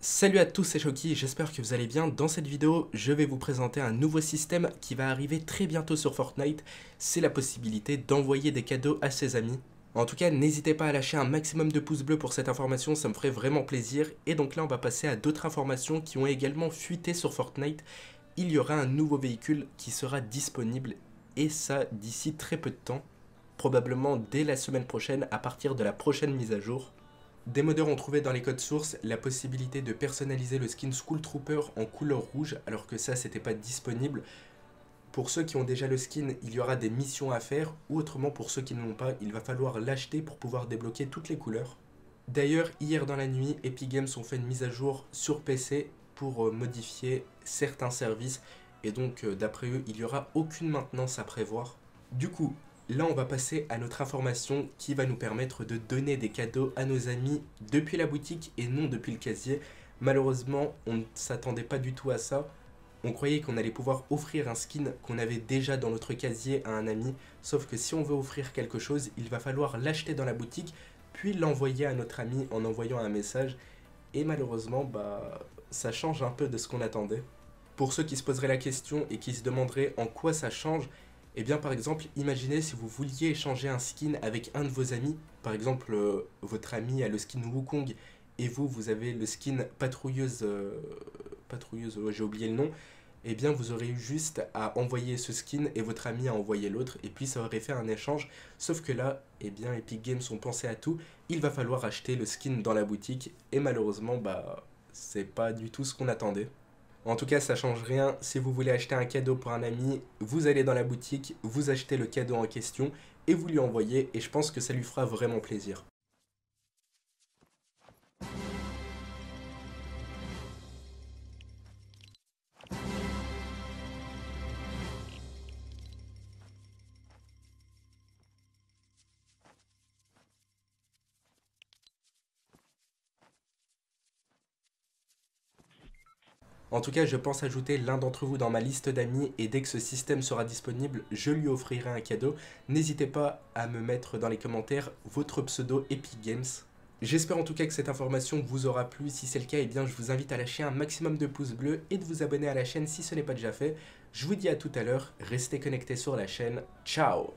Salut à tous, c'est Shoki, j'espère que vous allez bien. Dans cette vidéo, je vais vous présenter un nouveau système qui va arriver très bientôt sur Fortnite. C'est la possibilité d'envoyer des cadeaux à ses amis. En tout cas, n'hésitez pas à lâcher un maximum de pouces bleus pour cette information, ça me ferait vraiment plaisir. Et donc là, on va passer à d'autres informations qui ont également fuité sur Fortnite. Il y aura un nouveau véhicule qui sera disponible, et ça d'ici très peu de temps. Probablement dès la semaine prochaine, à partir de la prochaine mise à jour. Des modeurs ont trouvé dans les codes sources la possibilité de personnaliser le skin School Trooper en couleur rouge, alors que ça c'était pas disponible. Pour ceux qui ont déjà le skin, il y aura des missions à faire, ou autrement pour ceux qui ne l'ont pas, il va falloir l'acheter pour pouvoir débloquer toutes les couleurs. D'ailleurs, hier dans la nuit, Epic Games ont fait une mise à jour sur PC pour euh, modifier certains services, et donc euh, d'après eux, il n'y aura aucune maintenance à prévoir. Du coup, Là, on va passer à notre information qui va nous permettre de donner des cadeaux à nos amis depuis la boutique et non depuis le casier. Malheureusement, on ne s'attendait pas du tout à ça. On croyait qu'on allait pouvoir offrir un skin qu'on avait déjà dans notre casier à un ami, sauf que si on veut offrir quelque chose, il va falloir l'acheter dans la boutique, puis l'envoyer à notre ami en envoyant un message, et malheureusement, bah, ça change un peu de ce qu'on attendait. Pour ceux qui se poseraient la question et qui se demanderaient en quoi ça change, eh bien par exemple, imaginez si vous vouliez échanger un skin avec un de vos amis, par exemple euh, votre ami a le skin Wukong et vous, vous avez le skin patrouilleuse, euh, patrouilleuse, j'ai oublié le nom, Et eh bien vous aurez eu juste à envoyer ce skin et votre ami à envoyer l'autre et puis ça aurait fait un échange sauf que là eh bien Epic Games ont pensé à tout il va falloir acheter le skin dans la boutique et malheureusement bah c'est pas du tout ce qu'on attendait en tout cas, ça change rien. Si vous voulez acheter un cadeau pour un ami, vous allez dans la boutique, vous achetez le cadeau en question et vous lui envoyez et je pense que ça lui fera vraiment plaisir. En tout cas, je pense ajouter l'un d'entre vous dans ma liste d'amis et dès que ce système sera disponible, je lui offrirai un cadeau. N'hésitez pas à me mettre dans les commentaires votre pseudo Epic Games. J'espère en tout cas que cette information vous aura plu. Si c'est le cas, et eh bien, je vous invite à lâcher un maximum de pouces bleus et de vous abonner à la chaîne si ce n'est pas déjà fait. Je vous dis à tout à l'heure. Restez connectés sur la chaîne. Ciao